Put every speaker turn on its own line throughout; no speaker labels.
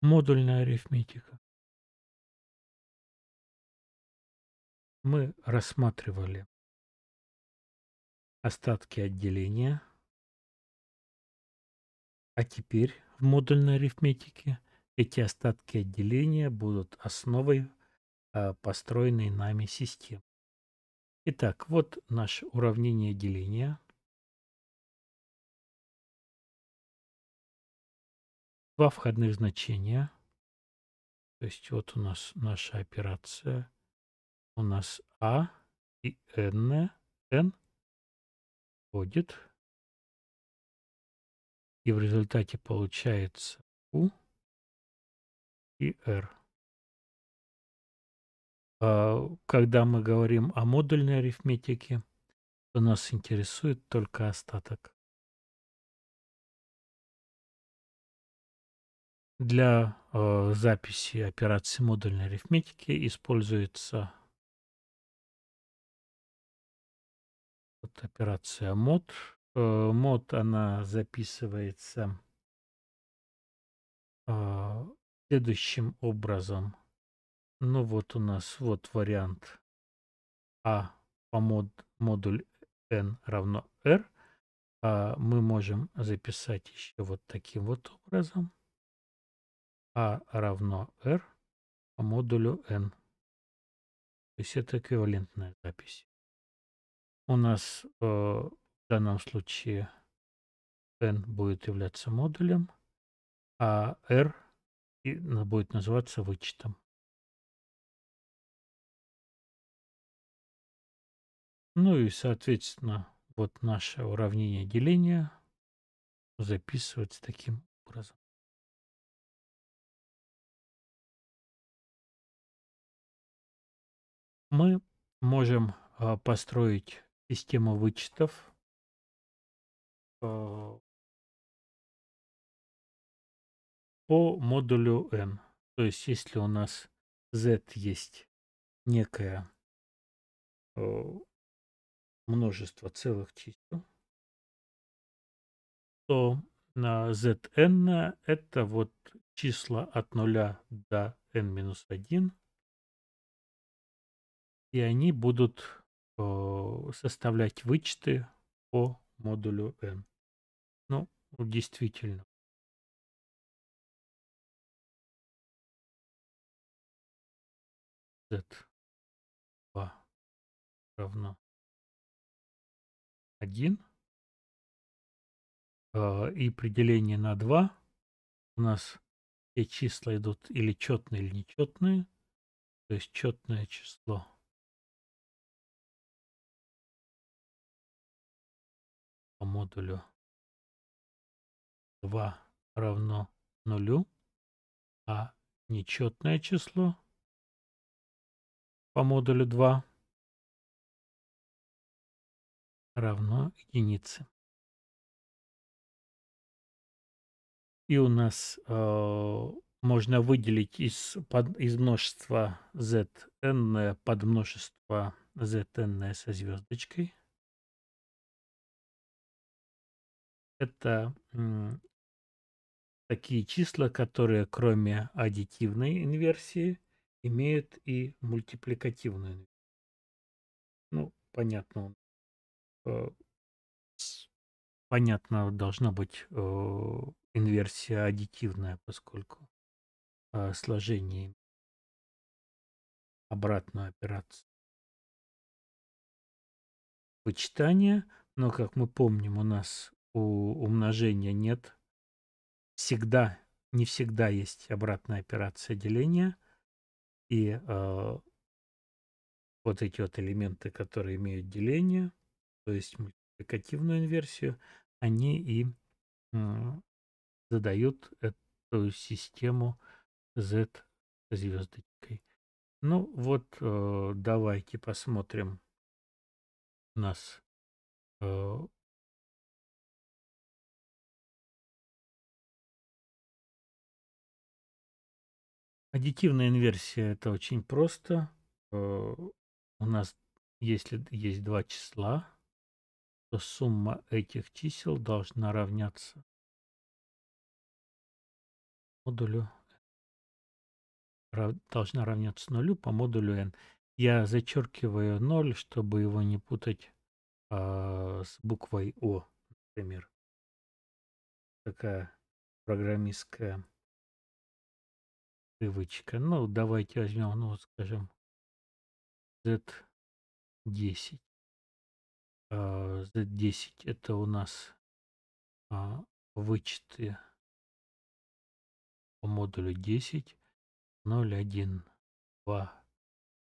Модульная арифметика. Мы рассматривали остатки отделения,
а теперь в модульной арифметике эти остатки отделения будут
основой Э, построенной нами системы. Итак, вот наше уравнение деления. два входных значения. То есть вот у нас наша операция. У нас А и Н, Н входит. И в результате получается У и R.
А, когда мы говорим о модульной арифметике,
то нас интересует только остаток. Для э, записи операции модульной арифметики используется
вот операция мод. Э, мод она записывается э, следующим образом – ну вот у нас вот вариант А по мод, модуль N равно R. А мы можем записать еще вот таким вот образом. А равно R по модулю N. То есть это эквивалентная запись. У нас э, в данном случае N будет являться
модулем, а R будет называться вычетом. Ну и, соответственно, вот наше уравнение деления записывать таким образом. Мы можем а, построить систему вычетов а, по модулю n. То есть, если у нас z есть некая а, множество целых чисел, то на
zn это вот числа от 0 до n-1, и они будут э,
составлять вычеты по модулю n. Ну, действительно. z равно 1 а, и при на 2 у нас все числа идут или четные, или нечетные. То есть четное число. По модулю 2 равно нулю, а нечетное число по модулю 2 равно единице.
И у нас э, можно выделить из, под, из множества zn под множество zn со звездочкой.
Это такие числа, которые кроме аддитивной инверсии
имеют и мультипликативную. Ну, понятно, Э, понятно, должна быть э,
инверсия аддитивная, поскольку э, сложение обратную операцию. вычитания, но, как мы помним, у нас у умножения нет.
Всегда, не всегда есть обратная операция деления. И э, вот эти вот элементы, которые имеют деление – то есть мультипликативную инверсию, они и задают эту систему Z звездочкой.
Ну вот, э, давайте посмотрим. У нас э, Аддитивная инверсия это очень просто. Э, у нас если есть два числа, то сумма этих чисел должна равняться модулю должна
равняться нулю по модулю n. Я зачеркиваю 0, чтобы его не путать
а, с буквой o например. Такая программистская привычка. Ну, давайте возьмем, ну, скажем, Z10. Z10 э, это у нас а, вычеты по модулю 10, 0, 1, 2,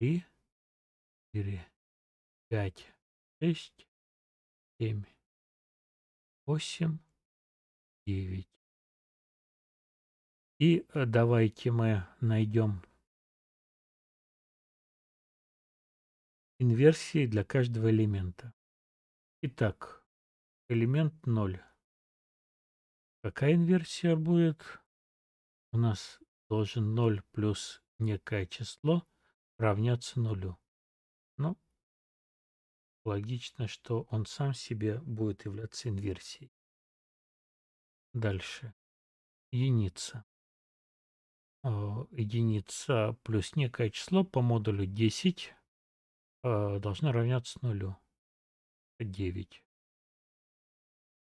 3, 4, 5, 6, 7, 8, 9. И э, давайте мы найдем инверсии для каждого элемента. Итак, элемент 0. Какая
инверсия будет? У нас должен 0 плюс некое число равняться нулю. Ну, логично, что он сам себе будет являться инверсией. Дальше. Единица. Э, единица плюс некое число по модулю 10 э, должна равняться нулю. 9.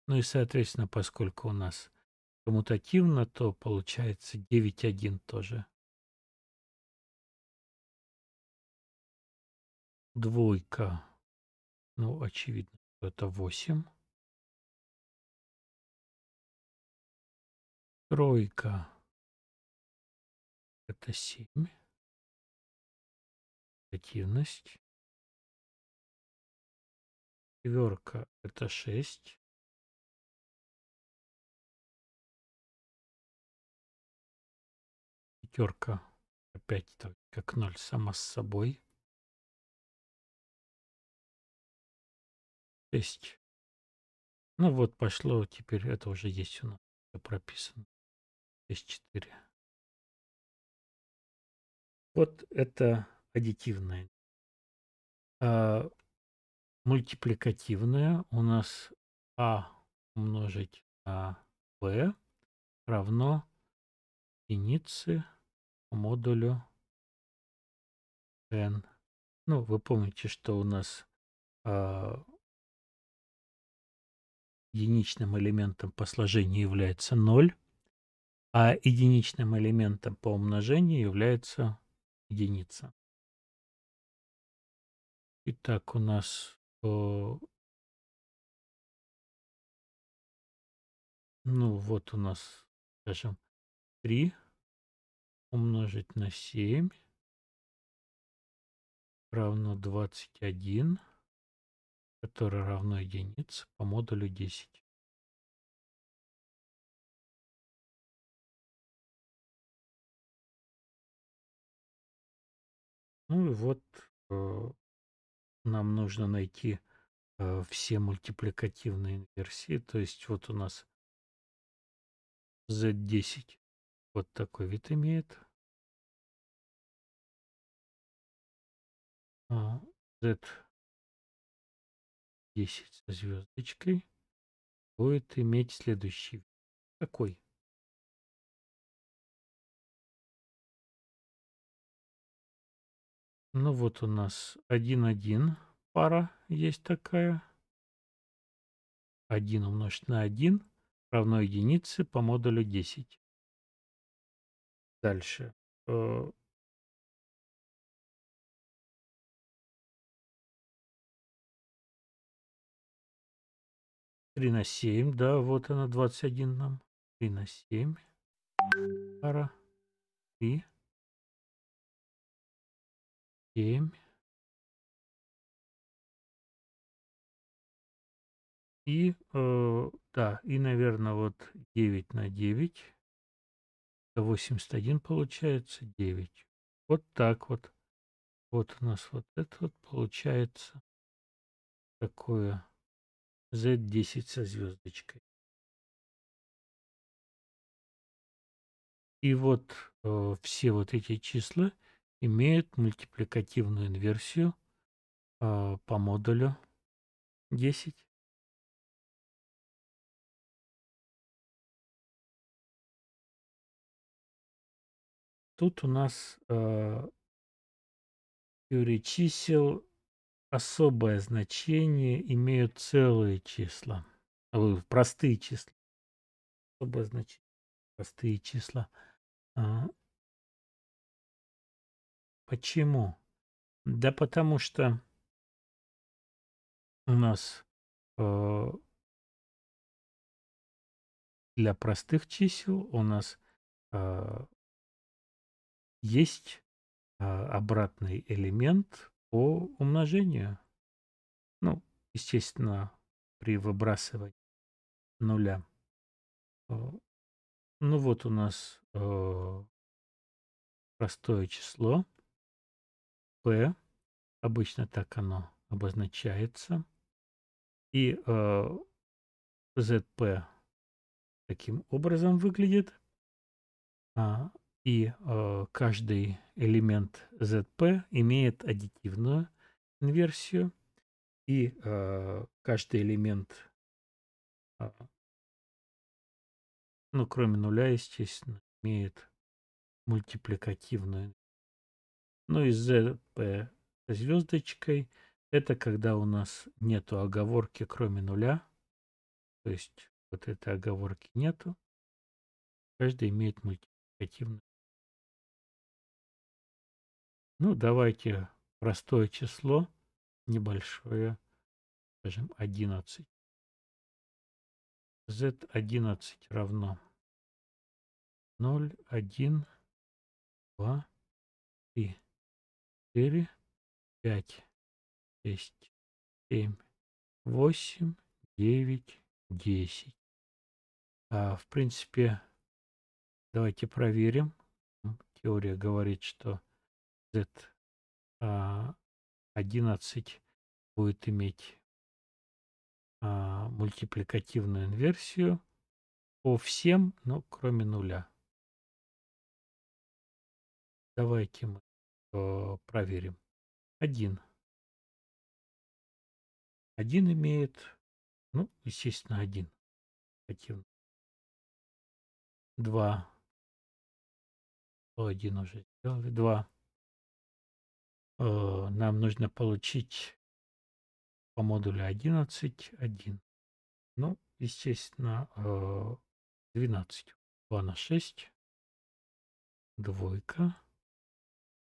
Ну и, соответственно, поскольку у нас
коммутативно, то получается 9.1 тоже. Двойка. Ну, очевидно, что это 8. Тройка. Это 7. Активность четверка — это шесть. Пятерка опять так, как ноль сама с собой. Шесть. Ну вот пошло, теперь это уже есть у нас прописано. Шесть четыре. Вот это аддитивное. А
мультипликативная у нас А умножить на b
равно единице по модулю n. Ну, вы помните, что у нас э, единичным элементом по сложению является 0,
а единичным элементом по умножению является
единица. Итак, у нас ну, вот у нас, скажем, 3 умножить на 7 равно 21, которое равно единице по модулю 10. Ну и вот э, нам нужно найти
э, все мультипликативные инверсии. То есть вот у нас
Z10 вот такой вид имеет. А, Z10 со звездочкой будет иметь следующий вид. Такой. Ну вот у нас 1-1 пара есть такая. 1 умножить на 1 равно единице по модулю 10. Дальше. Э, три на семь, да, вот она, двадцать один нам. Три на семь. Пара. Три семь. И, э, да, и, наверное, вот 9 на
9. Это 81 получается, 9. Вот так
вот. Вот у нас вот это вот получается такое Z10 со звездочкой. И вот э, все вот эти числа – имеют мультипликативную инверсию э, по модулю 10. Тут у нас э, а, теории чисел особое значение имеют целые числа. Ой, простые числа. Особое значение. Простые числа. А, Почему? Да потому что у нас э, для простых чисел у нас э, есть э,
обратный элемент по умножению. Ну, естественно, при выбрасывании нуля.
Э, ну вот у нас э, простое число. P. Обычно так оно обозначается. И
э, ZP
таким образом
выглядит. А, и э, каждый элемент ZP имеет аддитивную инверсию. И э, каждый элемент,
э, ну, кроме нуля, естественно, имеет мультипликативную
ну и ZP со звездочкой. Это когда у нас нету
оговорки, кроме нуля. То есть вот этой оговорки нету. Каждый имеет мультипликативную. Ну, давайте простое число, небольшое, скажем, 11. Z11 равно 0, 1, 2, 3 четыре, пять, шесть, семь, восемь, девять, десять. А, в принципе,
давайте проверим. Ну, теория говорит, что Z а, 11 будет иметь
а, мультипликативную инверсию по всем, но кроме нуля. Давайте мы Э, проверим. Один. Один имеет, ну, естественно, один. Противно. два. Один уже сделали. Два. Э, нам нужно получить по модулю 11, 1. Ну, естественно, 12. Э, 2 на 6. Двойка.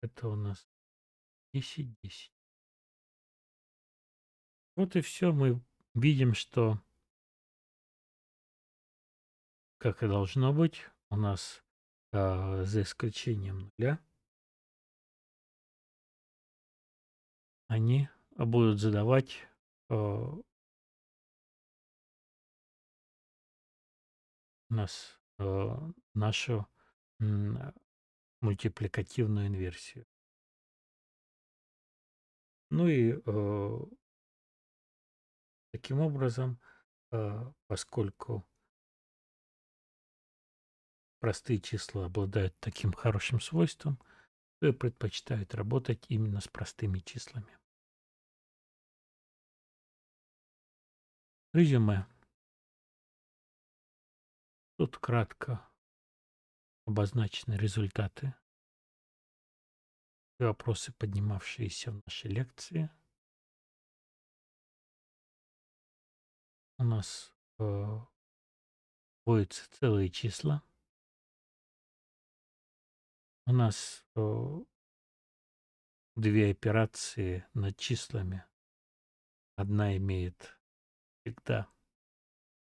Это у нас 10-10. Вот и все. Мы видим, что как и
должно быть, у нас э, за исключением нуля
они будут задавать э, нас э, нашу мультипликативную инверсию. Ну и э, таким образом, э, поскольку
простые числа обладают таким хорошим свойством, то и предпочитают
работать именно с простыми числами. Резюме. Тут кратко обозначены результаты и вопросы, поднимавшиеся в нашей лекции. У нас э, целые числа. У нас э, две операции над числами. Одна
имеет всегда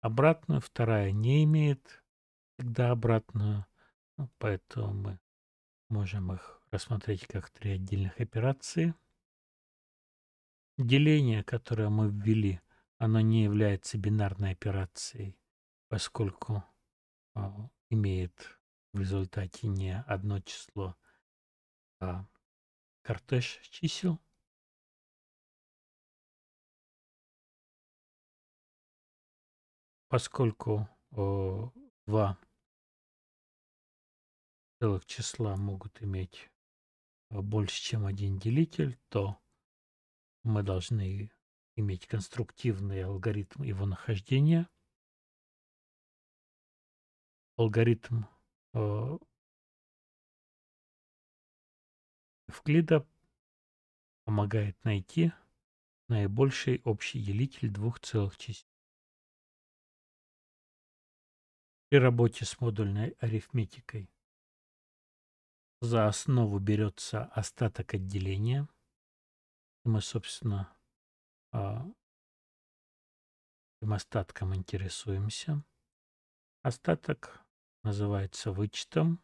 обратную, вторая не имеет всегда обратную. Ну, поэтому мы можем их рассмотреть как три отдельных операции. Деление, которое мы ввели, оно не является бинарной операцией, поскольку а,
имеет в результате не одно число, а кортеж чисел. Поскольку о, 2 целых числа могут иметь э, больше, чем один делитель, то мы должны иметь конструктивный алгоритм его нахождения, алгоритм э, Эвклида помогает найти наибольший общий делитель двух целых частей. При работе с модульной арифметикой за основу берется остаток отделения. мы, собственно, а, этим остатком интересуемся. Остаток называется вычетом.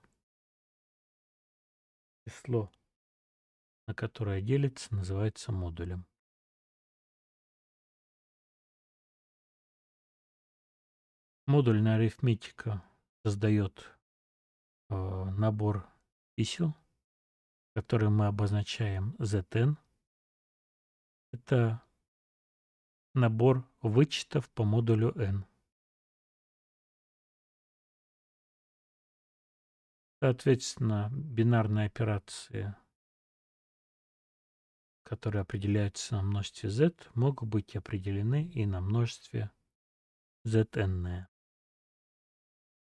Число, на которое делится, называется модулем. Модульная арифметика создает э, набор чисел, которые мы обозначаем zn. Это набор вычетов по модулю n. Соответственно, бинарные операции,
которые определяются на множестве z, могут быть определены и на множестве zn.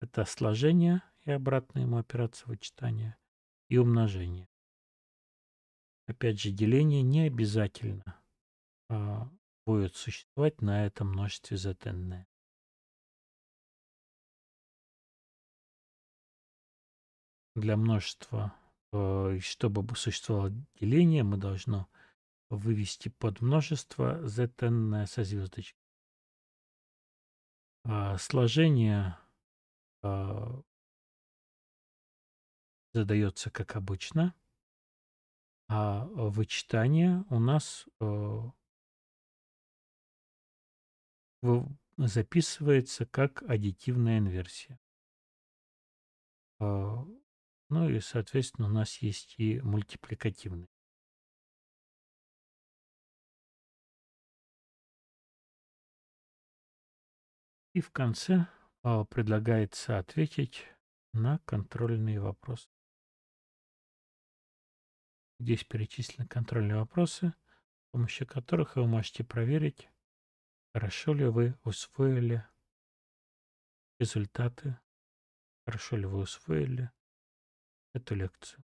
Это сложение и обратная ему операция вычитания – и умножение. Опять же, деление не обязательно а, будет существовать
на этом множестве zn. Для множества, э, чтобы существовало
деление, мы должны вывести под множество zn со
звездочкой. А, сложение а, задается как обычно, а э, вычитание у нас э,
записывается как аддитивная инверсия.
А, ну и, соответственно, у нас есть и мультипликативный. И в конце а, предлагается ответить на контрольный вопрос.
Здесь перечислены контрольные вопросы, с помощью которых вы можете проверить,
хорошо ли вы усвоили результаты, хорошо ли вы усвоили эту лекцию.